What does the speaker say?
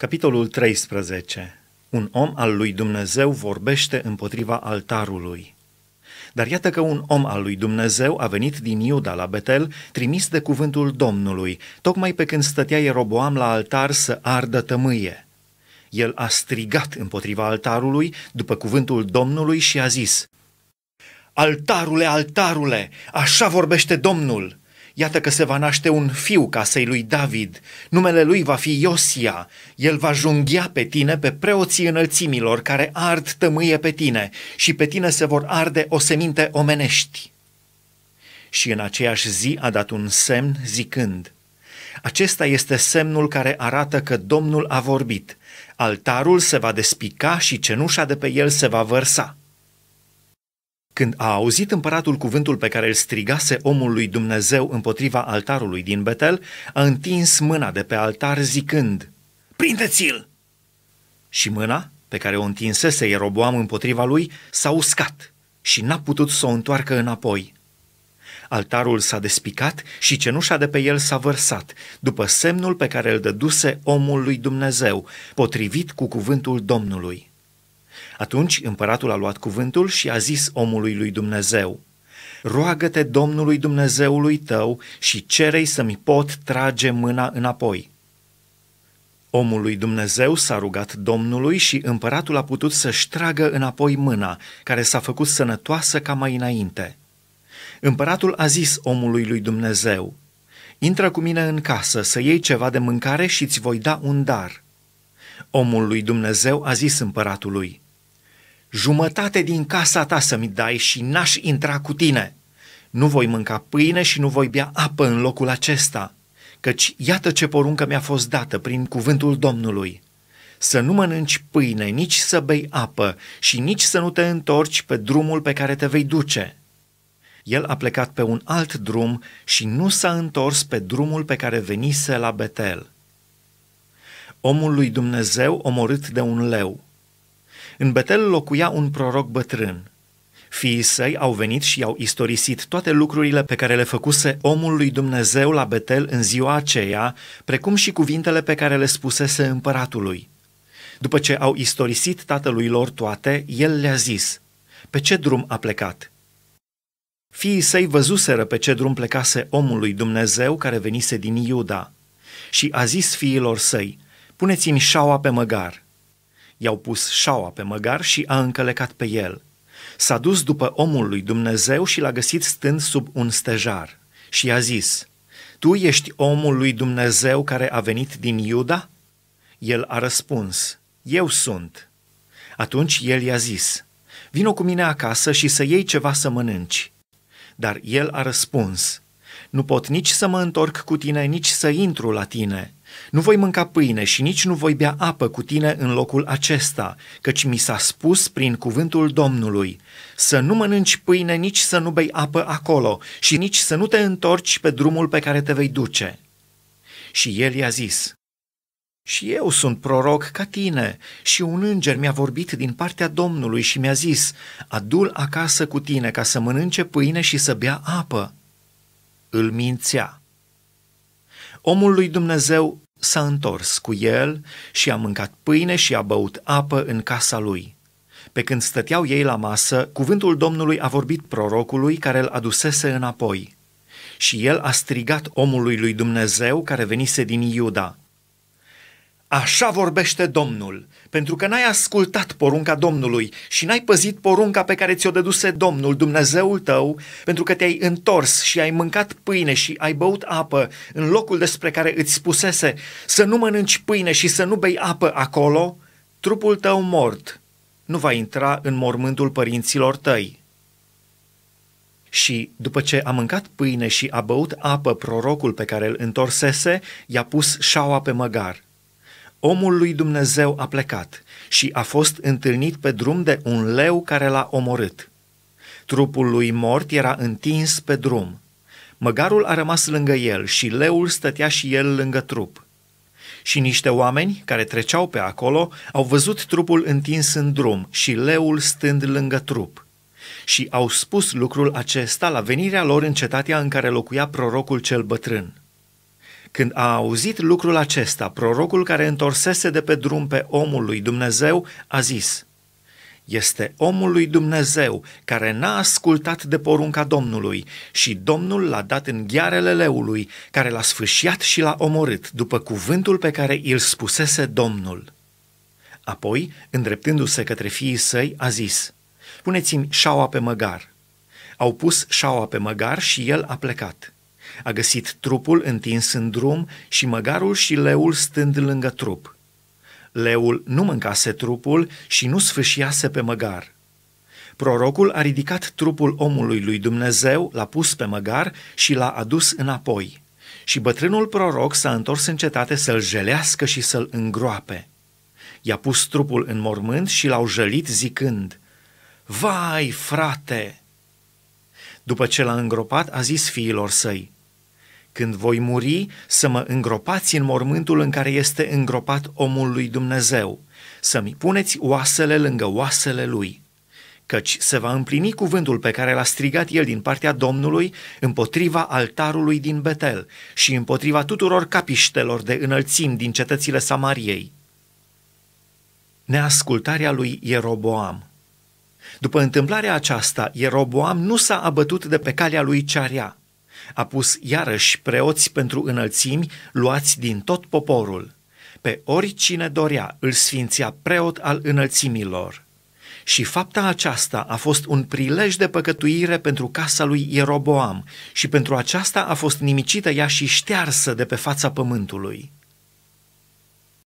Capitolul 13. Un om al lui Dumnezeu vorbește împotriva altarului. Dar iată că un om al lui Dumnezeu a venit din Iuda la Betel, trimis de cuvântul Domnului, tocmai pe când stătea Ieroboam la altar să ardă tămâie. El a strigat împotriva altarului după cuvântul Domnului și a zis, Altarule, altarule, așa vorbește Domnul! Iată că se va naște un fiu casei lui David, numele lui va fi Iosia, el va junghea pe tine pe preoții înălțimilor care ard tămâie pe tine și pe tine se vor arde o seminte omenești. Și în aceeași zi a dat un semn zicând, acesta este semnul care arată că Domnul a vorbit, altarul se va despica și cenușa de pe el se va vărsa. Când a auzit împăratul cuvântul pe care îl strigase omul lui Dumnezeu împotriva altarului din Betel, a întins mâna de pe altar zicând, Prindeți-l! Și mâna, pe care o întinsese Ieroboam împotriva lui, s-a uscat și n-a putut să o întoarcă înapoi. Altarul s-a despicat și cenușa de pe el s-a vărsat, după semnul pe care îl dăduse omul lui Dumnezeu, potrivit cu cuvântul Domnului. Atunci împăratul a luat cuvântul și a zis omului lui Dumnezeu, Roagă-te Domnului Dumnezeului tău și cerei să-mi pot trage mâna înapoi. Omul lui Dumnezeu s-a rugat Domnului și împăratul a putut să-și tragă înapoi mâna, care s-a făcut sănătoasă ca mai înainte. Împăratul a zis omului lui Dumnezeu, Intră cu mine în casă să iei ceva de mâncare și îți voi da un dar. Omul lui Dumnezeu a zis împăratului, jumătate din casa ta să-mi dai și n-aș intra cu tine. Nu voi mânca pâine și nu voi bea apă în locul acesta, căci iată ce poruncă mi-a fost dată prin cuvântul Domnului. Să nu mănânci pâine, nici să bei apă și nici să nu te întorci pe drumul pe care te vei duce. El a plecat pe un alt drum și nu s-a întors pe drumul pe care venise la Betel. Omul lui Dumnezeu omorât de un leu – în Betel locuia un proroc bătrân. Fiii săi au venit și i-au istorisit toate lucrurile pe care le făcuse omul lui Dumnezeu la Betel în ziua aceea, precum și cuvintele pe care le spusese împăratului. După ce au istorisit tatălui lor toate, el le-a zis, pe ce drum a plecat? Fiii săi văzuseră pe ce drum plecase omul lui Dumnezeu care venise din Iuda. Și a zis fiilor săi, puneți-mi șaua pe măgar – i-au pus șaua pe măgar și a încălecat pe el. S-a dus după omul lui Dumnezeu și l-a găsit stând sub un stejar și i-a zis, Tu ești omul lui Dumnezeu care a venit din Iuda? El a răspuns, Eu sunt. Atunci el i-a zis, Vino cu mine acasă și să iei ceva să mănânci. Dar el a răspuns, Nu pot nici să mă întorc cu tine, nici să intru la tine, nu voi mânca pâine și nici nu voi bea apă cu tine în locul acesta, căci mi s-a spus prin cuvântul Domnului, să nu mănânci pâine, nici să nu bei apă acolo și nici să nu te întorci pe drumul pe care te vei duce. Și el i-a zis, și eu sunt proroc ca tine și un înger mi-a vorbit din partea Domnului și mi-a zis, adul acasă cu tine ca să mănânce pâine și să bea apă. Îl mințea Omul lui Dumnezeu s-a întors cu el și a mâncat pâine și a băut apă în casa lui. Pe când stăteau ei la masă, cuvântul Domnului a vorbit prorocului care îl adusese înapoi. Și el a strigat omului lui Dumnezeu care venise din Iuda – Așa vorbește Domnul, pentru că n-ai ascultat porunca Domnului și n-ai păzit porunca pe care ți-o dăduse Domnul, Dumnezeul tău, pentru că te-ai întors și ai mâncat pâine și ai băut apă în locul despre care îți spusese să nu mănânci pâine și să nu bei apă acolo, trupul tău mort nu va intra în mormântul părinților tăi. Și după ce a mâncat pâine și a băut apă prorocul pe care îl întorsese, i-a pus șaua pe măgar – omul lui Dumnezeu a plecat și a fost întâlnit pe drum de un leu care l-a omorât. Trupul lui mort era întins pe drum. Măgarul a rămas lângă el și leul stătea și el lângă trup. Și niște oameni care treceau pe acolo au văzut trupul întins în drum și leul stând lângă trup. Și au spus lucrul acesta la venirea lor în cetatea în care locuia prorocul cel bătrân. Când a auzit lucrul acesta, prorocul care întorsese de pe drum pe omul lui Dumnezeu a zis, Este omul lui Dumnezeu care n-a ascultat de porunca Domnului și Domnul l-a dat în ghearele leului, care l-a sfâșiat și l-a omorât, după cuvântul pe care îl spusese Domnul. Apoi, îndreptându-se către fiii săi, a zis, Puneți-mi șaua pe măgar. Au pus șaua pe măgar și el a plecat. A găsit trupul întins în drum și măgarul și leul stând lângă trup. Leul nu mâncase trupul și nu sfâșiase pe măgar. Prorocul a ridicat trupul omului lui Dumnezeu, l-a pus pe măgar și l-a adus înapoi. Și bătrânul proroc s-a întors în cetate să-l jelească și să-l îngroape. I-a pus trupul în mormânt și l-au jălit zicând, Vai, frate! După ce l-a îngropat, a zis fiilor săi, când voi muri, să mă îngropați în mormântul în care este îngropat omul lui Dumnezeu, să-mi puneți oasele lângă oasele lui. Căci se va împlini cuvântul pe care l-a strigat el din partea Domnului împotriva altarului din Betel și împotriva tuturor capiștelor de înălțim din cetățile Samariei. Neascultarea lui Ieroboam după întâmplarea aceasta, Ieroboam nu s-a abătut de pe calea lui Cearea, a pus iarăși preoți pentru înălțimi luați din tot poporul. Pe oricine dorea îl sfințea preot al înălțimilor. Și fapta aceasta a fost un prilej de păcătuire pentru casa lui Ieroboam și pentru aceasta a fost nimicită ea și ștearsă de pe fața pământului.